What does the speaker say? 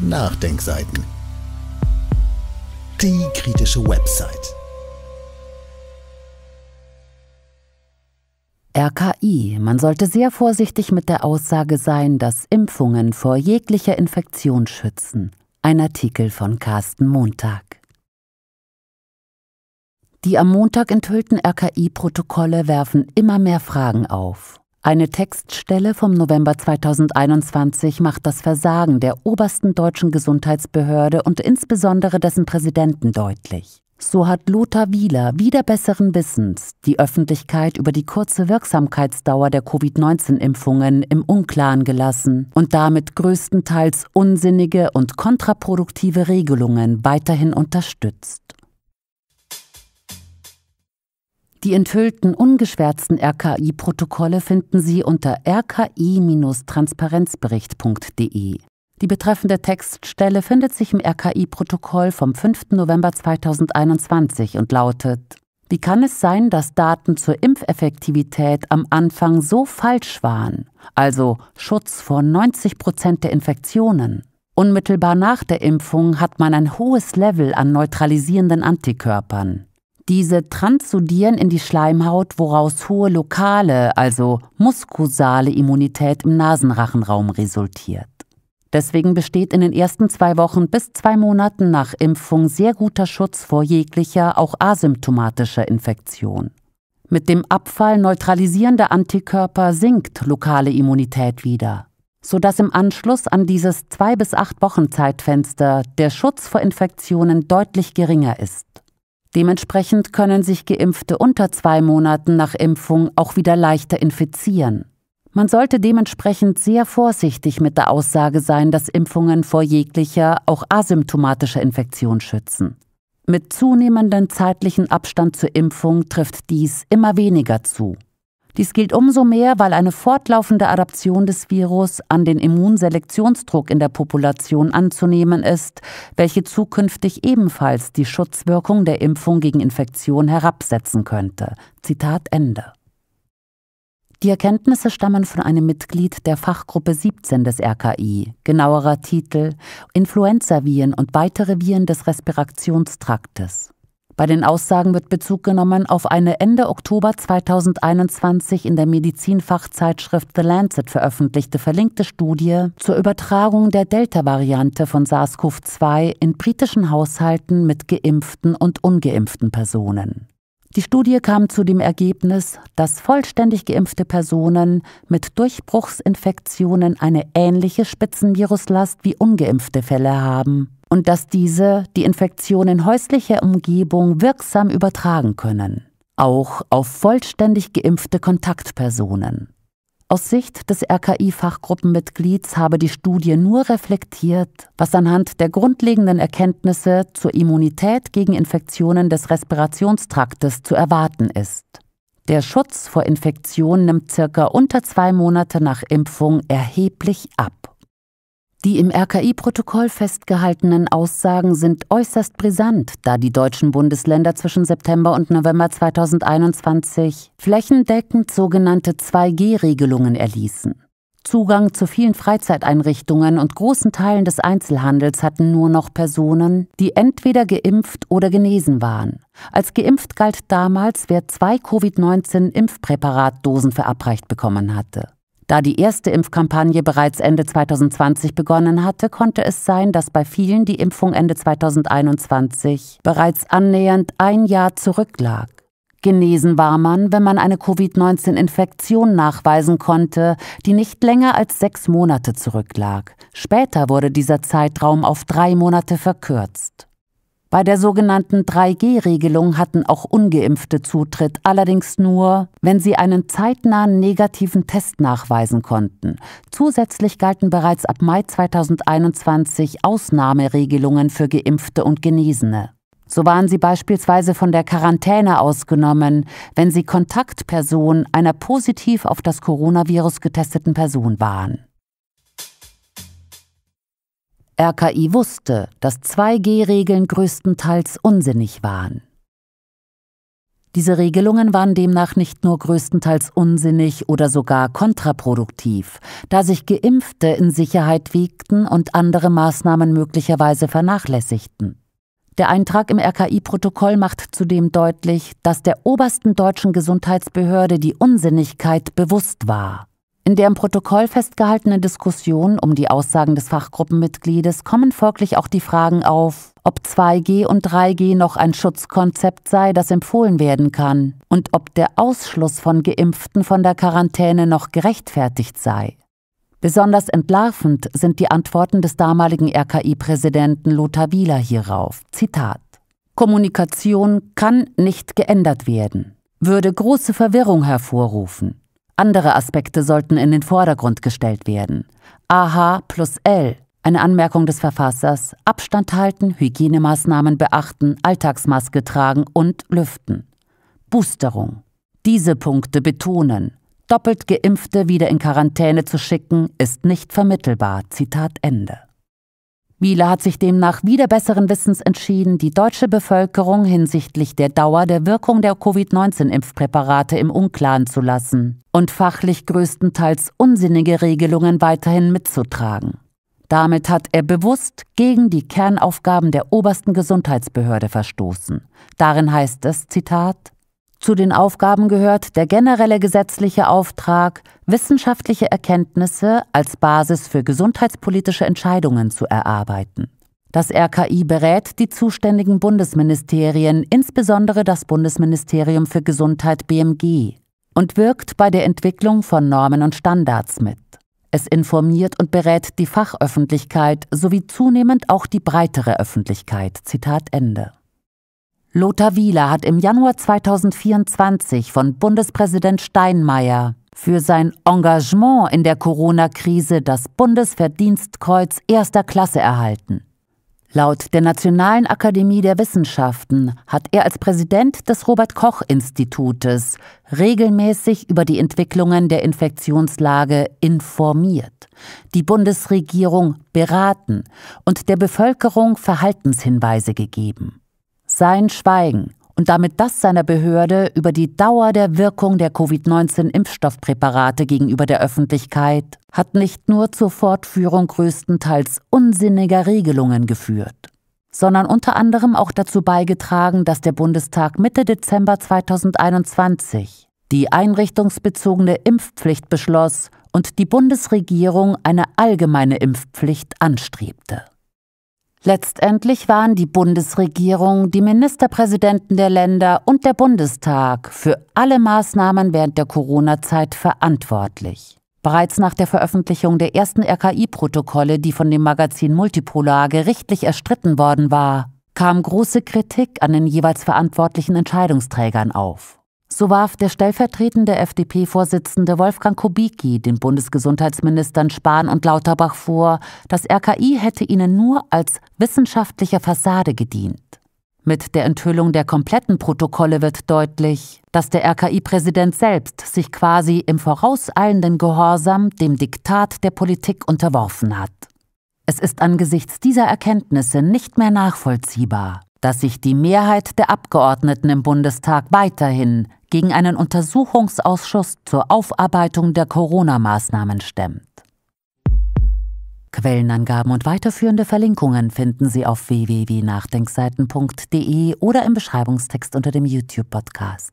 Nachdenkseiten. Die kritische Website. RKI. Man sollte sehr vorsichtig mit der Aussage sein, dass Impfungen vor jeglicher Infektion schützen. Ein Artikel von Carsten Montag. Die am Montag enthüllten RKI-Protokolle werfen immer mehr Fragen auf. Eine Textstelle vom November 2021 macht das Versagen der obersten deutschen Gesundheitsbehörde und insbesondere dessen Präsidenten deutlich. So hat Lothar Wieler wieder besseren Wissens die Öffentlichkeit über die kurze Wirksamkeitsdauer der Covid-19-Impfungen im Unklaren gelassen und damit größtenteils unsinnige und kontraproduktive Regelungen weiterhin unterstützt. Die enthüllten, ungeschwärzten RKI-Protokolle finden Sie unter rki-transparenzbericht.de. Die betreffende Textstelle findet sich im RKI-Protokoll vom 5. November 2021 und lautet Wie kann es sein, dass Daten zur Impfeffektivität am Anfang so falsch waren, also Schutz vor 90 Prozent der Infektionen? Unmittelbar nach der Impfung hat man ein hohes Level an neutralisierenden Antikörpern. Diese transudieren in die Schleimhaut, woraus hohe lokale, also muskosale Immunität im Nasenrachenraum resultiert. Deswegen besteht in den ersten zwei Wochen bis zwei Monaten nach Impfung sehr guter Schutz vor jeglicher, auch asymptomatischer Infektion. Mit dem Abfall neutralisierender Antikörper sinkt lokale Immunität wieder, sodass im Anschluss an dieses zwei bis acht Wochen Zeitfenster der Schutz vor Infektionen deutlich geringer ist. Dementsprechend können sich Geimpfte unter zwei Monaten nach Impfung auch wieder leichter infizieren. Man sollte dementsprechend sehr vorsichtig mit der Aussage sein, dass Impfungen vor jeglicher, auch asymptomatischer Infektion schützen. Mit zunehmendem zeitlichen Abstand zur Impfung trifft dies immer weniger zu. Dies gilt umso mehr, weil eine fortlaufende Adaption des Virus an den Immunselektionsdruck in der Population anzunehmen ist, welche zukünftig ebenfalls die Schutzwirkung der Impfung gegen Infektion herabsetzen könnte. Zitat Ende. Die Erkenntnisse stammen von einem Mitglied der Fachgruppe 17 des RKI, genauerer Titel Influenzaviren und weitere Viren des Respirationstraktes. Bei den Aussagen wird Bezug genommen auf eine Ende Oktober 2021 in der Medizinfachzeitschrift The Lancet veröffentlichte verlinkte Studie zur Übertragung der Delta-Variante von SARS-CoV-2 in britischen Haushalten mit geimpften und ungeimpften Personen. Die Studie kam zu dem Ergebnis, dass vollständig geimpfte Personen mit Durchbruchsinfektionen eine ähnliche Spitzenviruslast wie ungeimpfte Fälle haben und dass diese die Infektion in häuslicher Umgebung wirksam übertragen können, auch auf vollständig geimpfte Kontaktpersonen. Aus Sicht des RKI-Fachgruppenmitglieds habe die Studie nur reflektiert, was anhand der grundlegenden Erkenntnisse zur Immunität gegen Infektionen des Respirationstraktes zu erwarten ist. Der Schutz vor Infektion nimmt circa unter zwei Monate nach Impfung erheblich ab. Die im RKI-Protokoll festgehaltenen Aussagen sind äußerst brisant, da die deutschen Bundesländer zwischen September und November 2021 flächendeckend sogenannte 2G-Regelungen erließen. Zugang zu vielen Freizeiteinrichtungen und großen Teilen des Einzelhandels hatten nur noch Personen, die entweder geimpft oder genesen waren. Als geimpft galt damals, wer zwei Covid-19-Impfpräparatdosen verabreicht bekommen hatte. Da die erste Impfkampagne bereits Ende 2020 begonnen hatte, konnte es sein, dass bei vielen die Impfung Ende 2021 bereits annähernd ein Jahr zurücklag. Genesen war man, wenn man eine Covid-19-Infektion nachweisen konnte, die nicht länger als sechs Monate zurücklag. Später wurde dieser Zeitraum auf drei Monate verkürzt. Bei der sogenannten 3G-Regelung hatten auch ungeimpfte Zutritt, allerdings nur, wenn sie einen zeitnahen negativen Test nachweisen konnten. Zusätzlich galten bereits ab Mai 2021 Ausnahmeregelungen für geimpfte und Genesene. So waren sie beispielsweise von der Quarantäne ausgenommen, wenn sie Kontaktperson einer positiv auf das Coronavirus getesteten Person waren. RKI wusste, dass 2G-Regeln größtenteils unsinnig waren. Diese Regelungen waren demnach nicht nur größtenteils unsinnig oder sogar kontraproduktiv, da sich Geimpfte in Sicherheit wiegten und andere Maßnahmen möglicherweise vernachlässigten. Der Eintrag im RKI-Protokoll macht zudem deutlich, dass der obersten deutschen Gesundheitsbehörde die Unsinnigkeit bewusst war. In der im Protokoll festgehaltenen Diskussion um die Aussagen des Fachgruppenmitgliedes kommen folglich auch die Fragen auf, ob 2G und 3G noch ein Schutzkonzept sei, das empfohlen werden kann, und ob der Ausschluss von Geimpften von der Quarantäne noch gerechtfertigt sei. Besonders entlarvend sind die Antworten des damaligen RKI-Präsidenten Lothar Wieler hierauf. Zitat Kommunikation kann nicht geändert werden, würde große Verwirrung hervorrufen andere Aspekte sollten in den Vordergrund gestellt werden. AH plus L, eine Anmerkung des Verfassers, Abstand halten, Hygienemaßnahmen beachten, Alltagsmaske tragen und lüften. Boosterung. Diese Punkte betonen. Doppelt geimpfte wieder in Quarantäne zu schicken, ist nicht vermittelbar. Zitat Ende. Wieler hat sich demnach wieder besseren Wissens entschieden, die deutsche Bevölkerung hinsichtlich der Dauer der Wirkung der Covid-19-Impfpräparate im Unklaren zu lassen und fachlich größtenteils unsinnige Regelungen weiterhin mitzutragen. Damit hat er bewusst gegen die Kernaufgaben der obersten Gesundheitsbehörde verstoßen. Darin heißt es, Zitat, zu den Aufgaben gehört der generelle gesetzliche Auftrag, wissenschaftliche Erkenntnisse als Basis für gesundheitspolitische Entscheidungen zu erarbeiten. Das RKI berät die zuständigen Bundesministerien, insbesondere das Bundesministerium für Gesundheit BMG, und wirkt bei der Entwicklung von Normen und Standards mit. Es informiert und berät die Fachöffentlichkeit sowie zunehmend auch die breitere Öffentlichkeit. Zitat Ende. Lothar Wieler hat im Januar 2024 von Bundespräsident Steinmeier für sein Engagement in der Corona-Krise das Bundesverdienstkreuz erster Klasse erhalten. Laut der Nationalen Akademie der Wissenschaften hat er als Präsident des Robert Koch Institutes regelmäßig über die Entwicklungen der Infektionslage informiert, die Bundesregierung beraten und der Bevölkerung Verhaltenshinweise gegeben. Sein Schweigen und damit das seiner Behörde über die Dauer der Wirkung der Covid-19-Impfstoffpräparate gegenüber der Öffentlichkeit hat nicht nur zur Fortführung größtenteils unsinniger Regelungen geführt, sondern unter anderem auch dazu beigetragen, dass der Bundestag Mitte Dezember 2021 die einrichtungsbezogene Impfpflicht beschloss und die Bundesregierung eine allgemeine Impfpflicht anstrebte. Letztendlich waren die Bundesregierung, die Ministerpräsidenten der Länder und der Bundestag für alle Maßnahmen während der Corona-Zeit verantwortlich. Bereits nach der Veröffentlichung der ersten RKI-Protokolle, die von dem Magazin Multipolar gerichtlich erstritten worden war, kam große Kritik an den jeweils verantwortlichen Entscheidungsträgern auf. So warf der stellvertretende FDP-Vorsitzende Wolfgang Kubicki den Bundesgesundheitsministern Spahn und Lauterbach vor, das RKI hätte ihnen nur als wissenschaftliche Fassade gedient. Mit der Enthüllung der kompletten Protokolle wird deutlich, dass der RKI-Präsident selbst sich quasi im vorauseilenden Gehorsam dem Diktat der Politik unterworfen hat. Es ist angesichts dieser Erkenntnisse nicht mehr nachvollziehbar, dass sich die Mehrheit der Abgeordneten im Bundestag weiterhin gegen einen Untersuchungsausschuss zur Aufarbeitung der Corona-Maßnahmen stemmt. Quellenangaben und weiterführende Verlinkungen finden Sie auf www.nachdenkseiten.de oder im Beschreibungstext unter dem YouTube-Podcast.